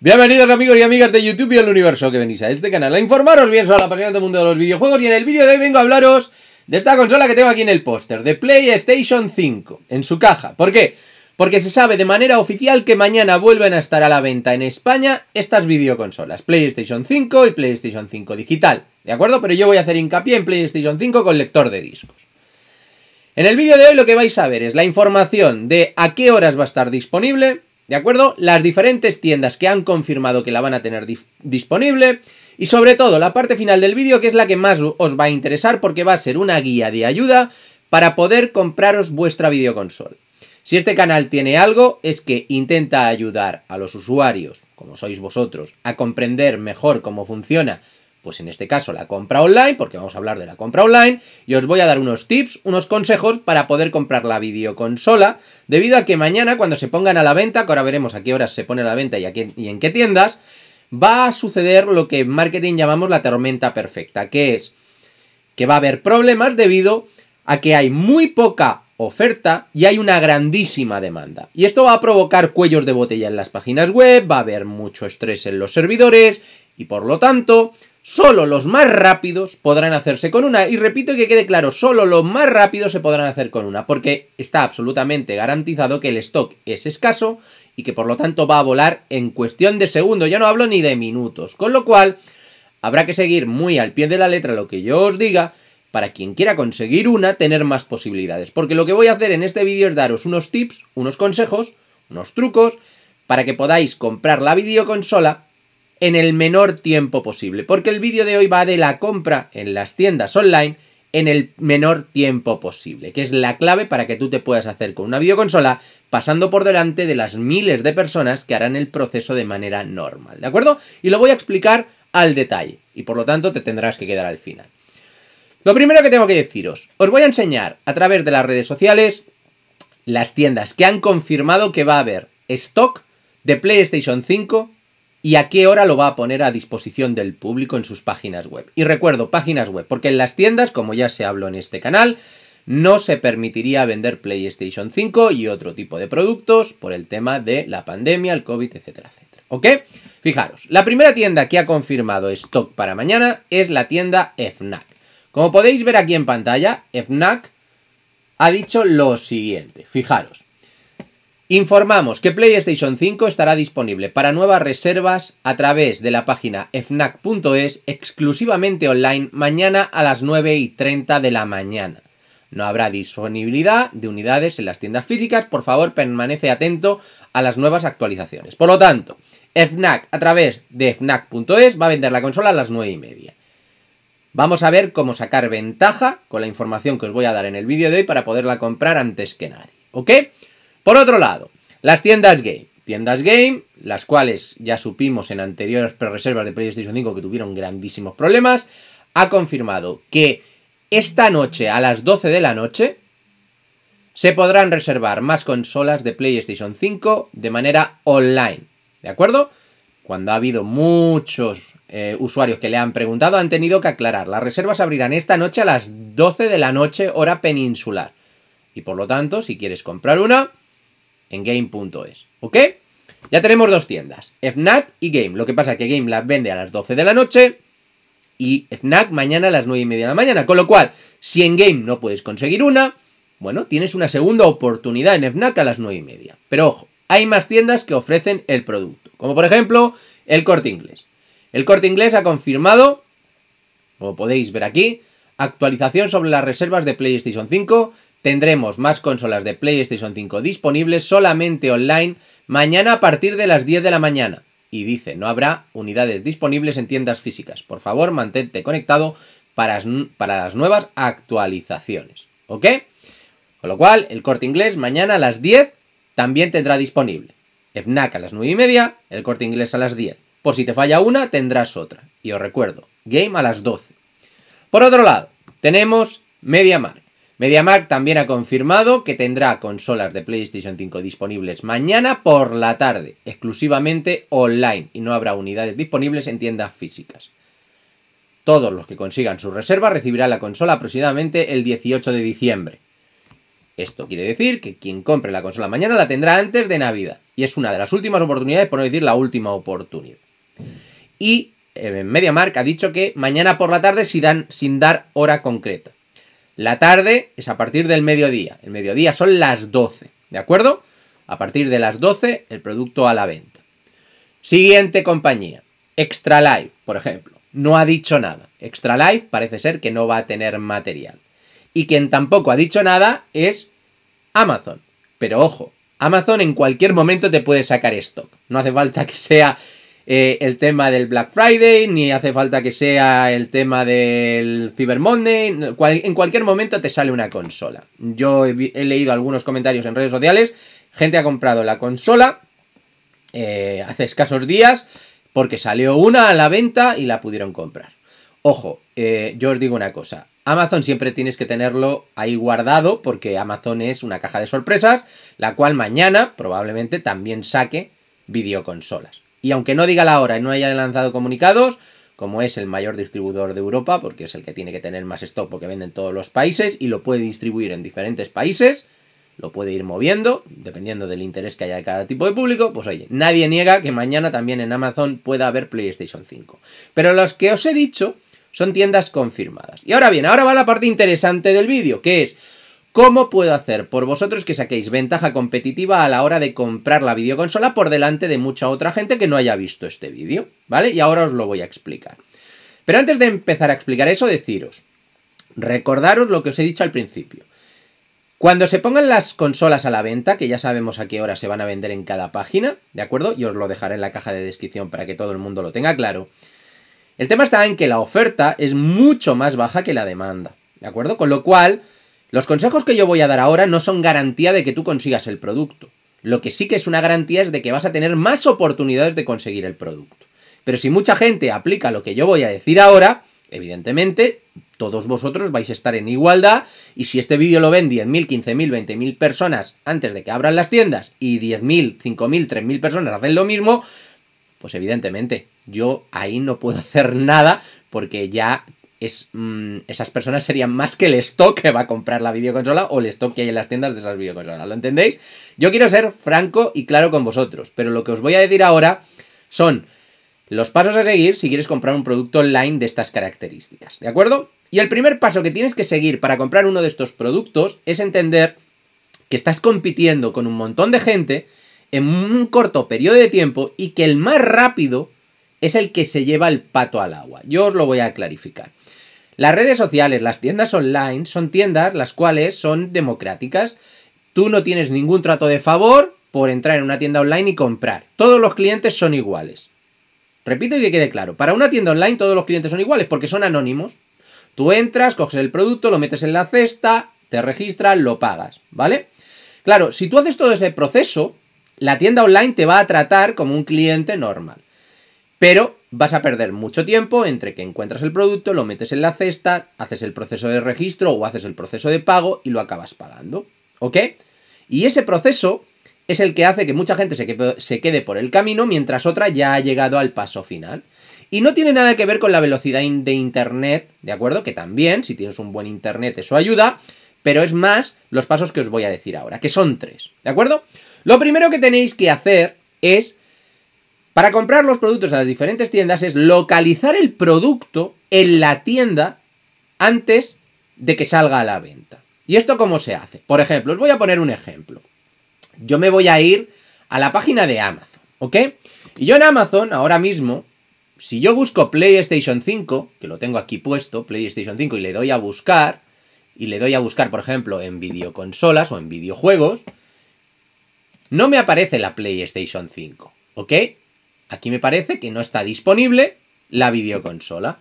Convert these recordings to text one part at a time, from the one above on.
Bienvenidos amigos y amigas de YouTube y el universo que venís a este canal a informaros bien sobre pasión del mundo de los videojuegos y en el vídeo de hoy vengo a hablaros de esta consola que tengo aquí en el póster, de PlayStation 5, en su caja. ¿Por qué? Porque se sabe de manera oficial que mañana vuelven a estar a la venta en España estas videoconsolas, PlayStation 5 y PlayStation 5 digital, ¿de acuerdo? Pero yo voy a hacer hincapié en PlayStation 5 con lector de discos. En el vídeo de hoy lo que vais a ver es la información de a qué horas va a estar disponible, ¿De acuerdo? Las diferentes tiendas que han confirmado que la van a tener disponible. Y sobre todo, la parte final del vídeo, que es la que más os va a interesar porque va a ser una guía de ayuda para poder compraros vuestra videoconsola. Si este canal tiene algo, es que intenta ayudar a los usuarios, como sois vosotros, a comprender mejor cómo funciona pues en este caso la compra online, porque vamos a hablar de la compra online, y os voy a dar unos tips, unos consejos para poder comprar la videoconsola, debido a que mañana cuando se pongan a la venta, que ahora veremos a qué horas se pone a la venta y, y en qué tiendas, va a suceder lo que en marketing llamamos la tormenta perfecta, que es que va a haber problemas debido a que hay muy poca oferta y hay una grandísima demanda. Y esto va a provocar cuellos de botella en las páginas web, va a haber mucho estrés en los servidores y por lo tanto Solo los más rápidos podrán hacerse con una. Y repito que quede claro, solo los más rápidos se podrán hacer con una, porque está absolutamente garantizado que el stock es escaso y que por lo tanto va a volar en cuestión de segundos, ya no hablo ni de minutos. Con lo cual, habrá que seguir muy al pie de la letra lo que yo os diga para quien quiera conseguir una, tener más posibilidades. Porque lo que voy a hacer en este vídeo es daros unos tips, unos consejos, unos trucos, para que podáis comprar la videoconsola en el menor tiempo posible, porque el vídeo de hoy va de la compra en las tiendas online en el menor tiempo posible, que es la clave para que tú te puedas hacer con una videoconsola pasando por delante de las miles de personas que harán el proceso de manera normal, ¿de acuerdo? Y lo voy a explicar al detalle, y por lo tanto te tendrás que quedar al final. Lo primero que tengo que deciros, os voy a enseñar a través de las redes sociales las tiendas que han confirmado que va a haber stock de PlayStation 5 y a qué hora lo va a poner a disposición del público en sus páginas web. Y recuerdo, páginas web, porque en las tiendas, como ya se habló en este canal, no se permitiría vender PlayStation 5 y otro tipo de productos por el tema de la pandemia, el COVID, etcétera, etcétera. ¿Ok? Fijaros, la primera tienda que ha confirmado stock para mañana es la tienda FNAC. Como podéis ver aquí en pantalla, FNAC ha dicho lo siguiente, fijaros. Informamos que PlayStation 5 estará disponible para nuevas reservas a través de la página fnac.es exclusivamente online mañana a las 9 y 30 de la mañana. No habrá disponibilidad de unidades en las tiendas físicas, por favor permanece atento a las nuevas actualizaciones. Por lo tanto, FNAC a través de FNAC.es va a vender la consola a las 9 y media. Vamos a ver cómo sacar ventaja con la información que os voy a dar en el vídeo de hoy para poderla comprar antes que nadie. ¿Ok? Por otro lado, las tiendas game. Tiendas game, las cuales ya supimos en anteriores pre-reservas de PlayStation 5 que tuvieron grandísimos problemas, ha confirmado que esta noche a las 12 de la noche se podrán reservar más consolas de PlayStation 5 de manera online. ¿De acuerdo? Cuando ha habido muchos eh, usuarios que le han preguntado, han tenido que aclarar. Las reservas abrirán esta noche a las 12 de la noche, hora peninsular. Y por lo tanto, si quieres comprar una, en game.es. ¿Ok? Ya tenemos dos tiendas, FNAC y Game. Lo que pasa es que Game las vende a las 12 de la noche y FNAC mañana a las 9 y media de la mañana. Con lo cual, si en Game no puedes conseguir una, bueno, tienes una segunda oportunidad en FNAC a las 9 y media. Pero ojo, hay más tiendas que ofrecen el producto. Como por ejemplo, el Corte Inglés. El Corte Inglés ha confirmado, como podéis ver aquí, actualización sobre las reservas de PlayStation 5 tendremos más consolas de PlayStation 5 disponibles solamente online mañana a partir de las 10 de la mañana. Y dice, no habrá unidades disponibles en tiendas físicas. Por favor, mantente conectado para, para las nuevas actualizaciones. ¿Ok? Con lo cual, el corte inglés mañana a las 10 también tendrá disponible. FNAC a las 9 y media, el corte inglés a las 10. Por si te falla una, tendrás otra. Y os recuerdo, game a las 12. Por otro lado, tenemos MediaMarkt. MediaMark también ha confirmado que tendrá consolas de PlayStation 5 disponibles mañana por la tarde, exclusivamente online, y no habrá unidades disponibles en tiendas físicas. Todos los que consigan su reserva recibirán la consola aproximadamente el 18 de diciembre. Esto quiere decir que quien compre la consola mañana la tendrá antes de Navidad, y es una de las últimas oportunidades, por no decir la última oportunidad. Y eh, MediaMark ha dicho que mañana por la tarde sin dar hora concreta. La tarde es a partir del mediodía. El mediodía son las 12, ¿de acuerdo? A partir de las 12 el producto a la venta. Siguiente compañía, Extra Life, por ejemplo. No ha dicho nada. Extra Life parece ser que no va a tener material. Y quien tampoco ha dicho nada es Amazon. Pero ojo, Amazon en cualquier momento te puede sacar stock. No hace falta que sea eh, el tema del Black Friday, ni hace falta que sea el tema del Cyber Monday. en cualquier momento te sale una consola. Yo he, leído algunos comentarios en redes sociales. Gente ha comprado la consola eh, hace escasos días porque salió una a la venta y la pudieron comprar. Ojo, eh, yo os digo una cosa. Amazon siempre tienes que tenerlo ahí guardado porque Amazon es una caja de sorpresas, la cual mañana probablemente también saque videoconsolas. Y aunque no diga la hora y no haya lanzado comunicados, como es el mayor distribuidor de Europa, porque es el que tiene que tener más stock porque vende en todos los países y lo puede distribuir en diferentes países, lo puede ir moviendo, dependiendo del interés que haya de cada tipo de público, pues oye, nadie niega que mañana también en Amazon pueda haber PlayStation 5. Pero los que os he dicho son tiendas confirmadas. Y ahora bien, ahora va la parte interesante del vídeo, que es ¿Cómo puedo hacer por vosotros que saquéis ventaja competitiva a la hora de comprar la videoconsola por delante de mucha otra gente que no haya visto este vídeo? ¿Vale? Y ahora os lo voy a explicar. Pero antes de empezar a explicar eso, deciros, recordaros lo que os he dicho al principio. Cuando se pongan las consolas a la venta, que ya sabemos a qué hora se van a vender en cada página, ¿de acuerdo? Y os lo dejaré en la caja de descripción para que todo el mundo lo tenga claro. El tema está en que la oferta es mucho más baja que la demanda, ¿de acuerdo? Con lo cual, los consejos que yo voy a dar ahora no son garantía de que tú consigas el producto. Lo que sí que es una garantía es de que vas a tener más oportunidades de conseguir el producto. Pero si mucha gente aplica lo que yo voy a decir ahora, evidentemente todos vosotros vais a estar en igualdad y si este vídeo lo ven 10.000, 15.000, 20.000 personas antes de que abran las tiendas y 10.000, 5.000, 3.000 personas hacen lo mismo, pues evidentemente yo ahí no puedo hacer nada porque ya es, mm, esas personas serían más que el stock que va a comprar la videoconsola o el stock que hay en las tiendas de esas videoconsolas. ¿Lo entendéis? Yo quiero ser franco y claro con vosotros, pero lo que os voy a decir ahora son los pasos a seguir si quieres comprar un producto online de estas características. ¿De acuerdo? Y el primer paso que tienes que seguir para comprar uno de estos productos es entender que estás compitiendo con un montón de gente en un corto periodo de tiempo y que el más rápido es el que se lleva el pato al agua. Yo os lo voy a clarificar. Las redes sociales, las tiendas online, son tiendas las cuales son democráticas. Tú no tienes ningún trato de favor por entrar en una tienda online y comprar. Todos los clientes son iguales. Repito y que quede claro, para una tienda online todos los clientes son iguales porque son anónimos. Tú entras, coges el producto, lo metes en la cesta, te registras, lo pagas, ¿vale? Claro, si tú haces todo ese proceso, la tienda online te va a tratar como un cliente normal. Pero Vas a perder mucho tiempo entre que encuentras el producto, lo metes en la cesta, haces el proceso de registro o haces el proceso de pago y lo acabas pagando. ¿Ok? Y ese proceso es el que hace que mucha gente se quede por el camino mientras otra ya ha llegado al paso final. Y no tiene nada que ver con la velocidad de Internet, ¿de acuerdo? Que también, si tienes un buen Internet, eso ayuda, pero es más los pasos que os voy a decir ahora, que son tres, ¿de acuerdo? Lo primero que tenéis que hacer es para comprar los productos a las diferentes tiendas es localizar el producto en la tienda antes de que salga a la venta. ¿Y esto cómo se hace? Por ejemplo, os voy a poner un ejemplo. Yo me voy a ir a la página de Amazon, ¿ok? Y yo en Amazon, ahora mismo, si yo busco PlayStation 5, que lo tengo aquí puesto, PlayStation 5, y le doy a buscar, y le doy a buscar, por ejemplo, en videoconsolas o en videojuegos, no me aparece la PlayStation 5, ¿ok? Aquí me parece que no está disponible la videoconsola.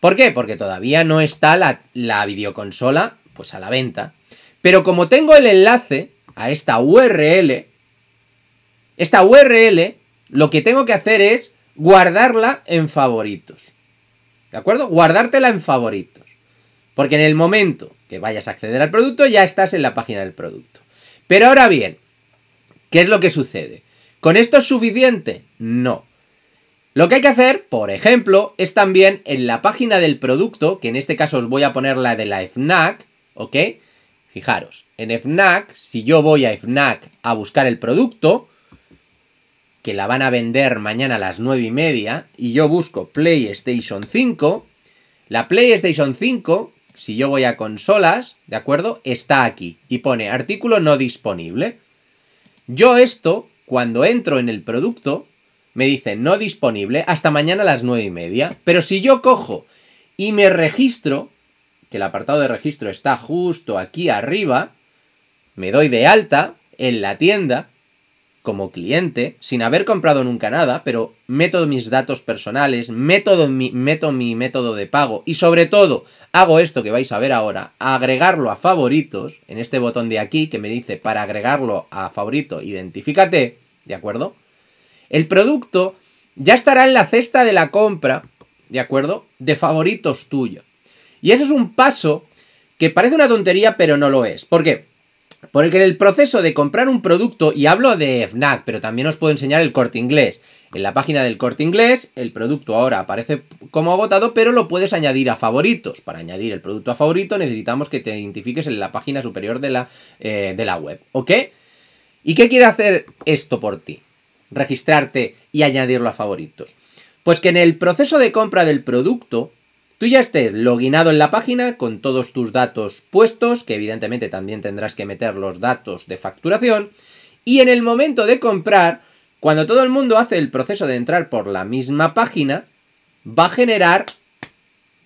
¿Por qué? Porque todavía no está la, videoconsola pues a la venta. Pero como tengo el enlace a esta URL, esta URL, lo que tengo que hacer es guardarla en favoritos. ¿De acuerdo? Guardártela en favoritos. Porque en el momento que vayas a acceder al producto ya estás en la página del producto. Pero ahora bien, ¿qué es lo que sucede? ¿Con esto es suficiente? No. Lo que hay que hacer, por ejemplo, es también en la página del producto, que en este caso os voy a poner la de la FNAC, ¿ok? Fijaros, en FNAC, si yo voy a FNAC a buscar el producto, que la van a vender mañana a las 9 y media, y yo busco PlayStation 5, la PlayStation 5, si yo voy a consolas, ¿de acuerdo? Está aquí y pone artículo no disponible. Yo esto cuando entro en el producto, me dice no disponible hasta mañana a las 9 y media. Pero si yo cojo y me registro, que el apartado de registro está justo aquí arriba, me doy de alta en la tienda como cliente, sin haber comprado nunca nada, pero meto mis datos personales, meto mi, método de pago y sobre todo hago esto que vais a ver ahora, agregarlo a favoritos, en este botón de aquí que me dice para agregarlo a favorito, identifícate, ¿de acuerdo? El producto ya estará en la cesta de la compra, ¿de acuerdo? De favoritos tuyo. Y eso es un paso que parece una tontería, pero no lo es. ¿Por qué? Porque en el proceso de comprar un producto, y hablo de FNAC, pero también os puedo enseñar el corte inglés. En la página del corte inglés, el producto ahora aparece como agotado, pero lo puedes añadir a favoritos. Para añadir el producto a favorito necesitamos que te identifiques en la página superior de la, eh, de la web. ¿Ok? ¿Y qué quiere hacer esto por ti? Registrarte y añadirlo a favoritos. Pues que en el proceso de compra del producto, Tú ya estés loginado en la página con todos tus datos puestos, que evidentemente también tendrás que meter los datos de facturación, y en el momento de comprar, cuando todo el mundo hace el proceso de entrar por la misma página, va a generar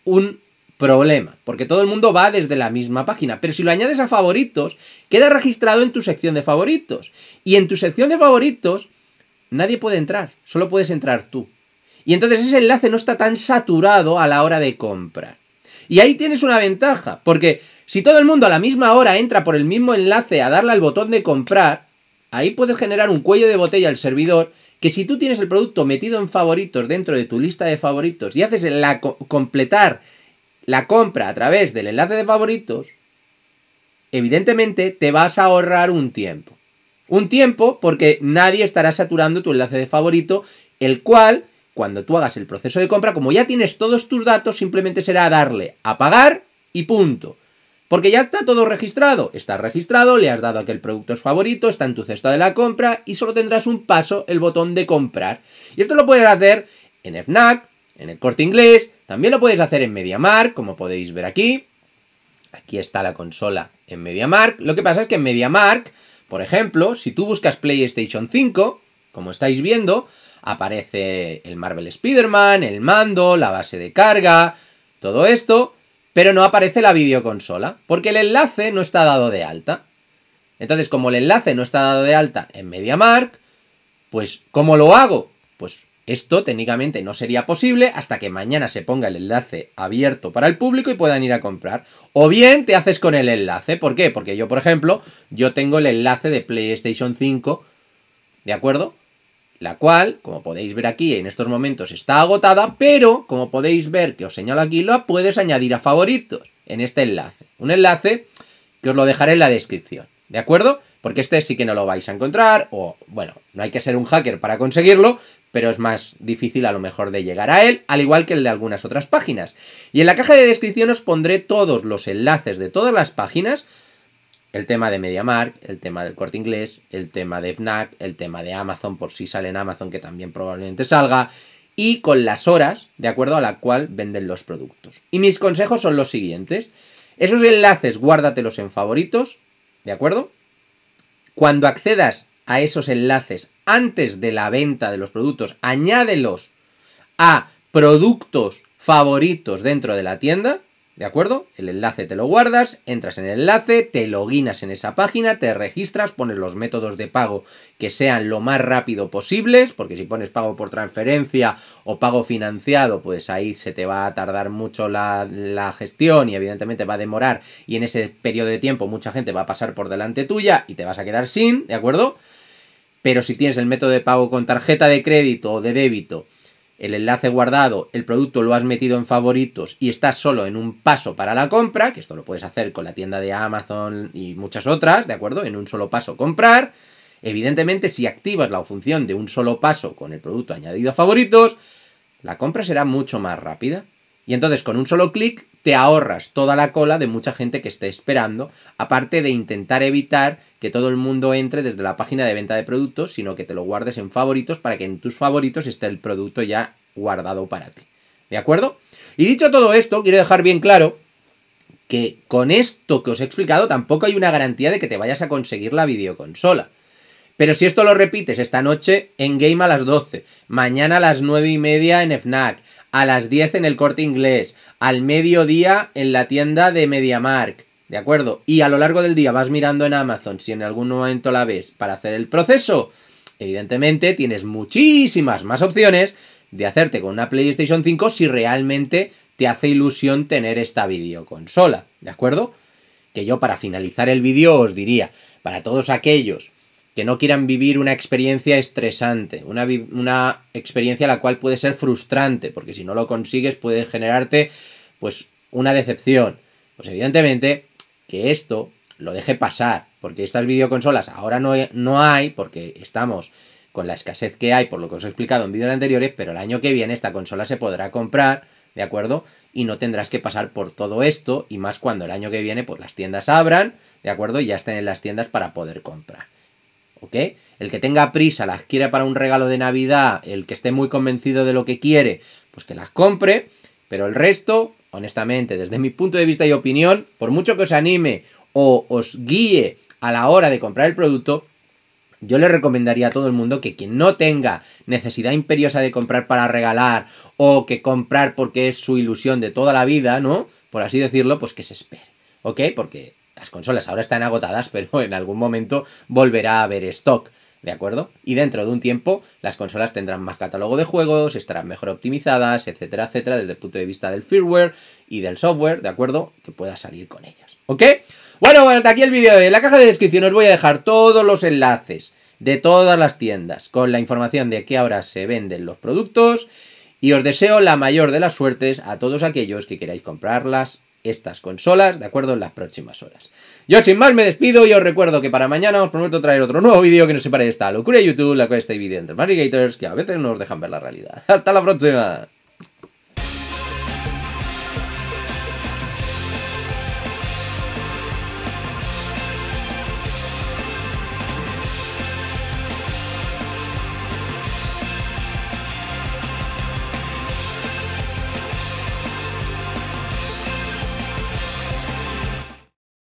un problema, porque todo el mundo va desde la misma página, pero si lo añades a favoritos, queda registrado en tu sección de favoritos, y en tu sección de favoritos nadie puede entrar, solo puedes entrar tú. Y entonces ese enlace no está tan saturado a la hora de comprar. Y ahí tienes una ventaja, porque si todo el mundo a la misma hora entra por el mismo enlace a darle al botón de comprar, ahí puedes generar un cuello de botella al servidor que si tú tienes el producto metido en favoritos dentro de tu lista de favoritos y haces la completar la compra a través del enlace de favoritos, evidentemente te vas a ahorrar un tiempo. Un tiempo porque nadie estará saturando tu enlace de favorito, el cual cuando tú hagas el proceso de compra, como ya tienes todos tus datos, simplemente será darle a pagar y punto. Porque ya está todo registrado. Está registrado, le has dado a que el producto es favorito, está en tu cesta de la compra y solo tendrás un paso, el botón de comprar. Y esto lo puedes hacer en FNAC, en el corte inglés, también lo puedes hacer en MediaMark, como podéis ver aquí. Aquí está la consola en MediaMark. Lo que pasa es que en MediaMark, por ejemplo, si tú buscas PlayStation 5, como estáis viendo, aparece el Marvel Spider-Man, el mando, la base de carga, todo esto, pero no aparece la videoconsola, porque el enlace no está dado de alta. Entonces, como el enlace no está dado de alta en MediaMark, pues, ¿cómo lo hago? Pues esto técnicamente no sería posible hasta que mañana se ponga el enlace abierto para el público y puedan ir a comprar. O bien te haces con el enlace. ¿Por qué? Porque yo, por ejemplo, yo tengo el enlace de PlayStation 5, ¿de acuerdo? la cual, como podéis ver aquí, en estos momentos está agotada, pero, como podéis ver que os señalo aquí, lo puedes añadir a favoritos en este enlace. Un enlace que os lo dejaré en la descripción, ¿de acuerdo? Porque este sí que no lo vais a encontrar, o bueno, no hay que ser un hacker para conseguirlo, pero es más difícil a lo mejor de llegar a él, al igual que el de algunas otras páginas. Y en la caja de descripción os pondré todos los enlaces de todas las páginas el tema de MediaMark, el tema del corte inglés, el tema de FNAC, el tema de Amazon, por si sale en Amazon, que también probablemente salga, y con las horas de acuerdo a la cual venden los productos. Y mis consejos son los siguientes. Esos enlaces guárdatelos en favoritos, ¿de acuerdo? Cuando accedas a esos enlaces antes de la venta de los productos, añádelos a productos favoritos dentro de la tienda, ¿De acuerdo? El enlace te lo guardas, entras en el enlace, te loginas en esa página, te registras, pones los métodos de pago que sean lo más rápido posibles, porque si pones pago por transferencia o pago financiado, pues ahí se te va a tardar mucho la, la gestión y evidentemente va a demorar y en ese periodo de tiempo mucha gente va a pasar por delante tuya y te vas a quedar sin, ¿de acuerdo? Pero si tienes el método de pago con tarjeta de crédito o de débito, el enlace guardado, el producto lo has metido en favoritos y estás solo en un paso para la compra, que esto lo puedes hacer con la tienda de Amazon y muchas otras, ¿de acuerdo? En un solo paso comprar. Evidentemente, si activas la función de un solo paso con el producto añadido a favoritos, la compra será mucho más rápida. Y entonces con un solo clic te ahorras toda la cola de mucha gente que esté esperando, aparte de intentar evitar que todo el mundo entre desde la página de venta de productos, sino que te lo guardes en favoritos para que en tus favoritos esté el producto ya guardado para ti. ¿De acuerdo? Y dicho todo esto, quiero dejar bien claro que con esto que os he explicado tampoco hay una garantía de que te vayas a conseguir la videoconsola. Pero si esto lo repites esta noche en Game a las 12, mañana a las 9 y media en FNAC, a las 10 en el corte inglés, al mediodía en la tienda de MediaMark, ¿de acuerdo? Y a lo largo del día vas mirando en Amazon si en algún momento la ves para hacer el proceso, evidentemente tienes muchísimas más opciones de hacerte con una PlayStation 5 si realmente te hace ilusión tener esta videoconsola, ¿de acuerdo? Que yo para finalizar el vídeo os diría, para todos aquellos que no quieran vivir una experiencia estresante, una, experiencia la cual puede ser frustrante, porque si no lo consigues puede generarte pues una decepción. Pues evidentemente que esto lo deje pasar, porque estas videoconsolas ahora no, no hay, porque estamos con la escasez que hay, por lo que os he explicado en vídeos anteriores, pero el año que viene esta consola se podrá comprar, ¿de acuerdo? Y no tendrás que pasar por todo esto, y más cuando el año que viene pues las tiendas abran, ¿de acuerdo? Y ya estén en las tiendas para poder comprar. ¿ok? El que tenga prisa, las quiera para un regalo de Navidad, el que esté muy convencido de lo que quiere, pues que las compre, pero el resto, honestamente, desde mi punto de vista y opinión, por mucho que os anime o os guíe a la hora de comprar el producto, yo le recomendaría a todo el mundo que quien no tenga necesidad imperiosa de comprar para regalar o que comprar porque es su ilusión de toda la vida, ¿no? Por así decirlo, pues que se espere, ¿ok? Porque las consolas ahora están agotadas, pero en algún momento volverá a haber stock. ¿De acuerdo? Y dentro de un tiempo las consolas tendrán más catálogo de juegos, estarán mejor optimizadas, etcétera, etcétera, desde el punto de vista del firmware y del software, ¿de acuerdo? Que pueda salir con ellas. ¿Ok? Bueno, pues hasta aquí el vídeo de en la caja de descripción. Os voy a dejar todos los enlaces de todas las tiendas con la información de qué ahora se venden los productos. Y os deseo la mayor de las suertes a todos aquellos que queráis comprarlas estas consolas, ¿de acuerdo? En las próximas horas. Yo sin más me despido y os recuerdo que para mañana os prometo traer otro nuevo vídeo que nos separe de esta locura de YouTube, la cual está dividida entre Marigators que a veces nos dejan ver la realidad. ¡Hasta la próxima!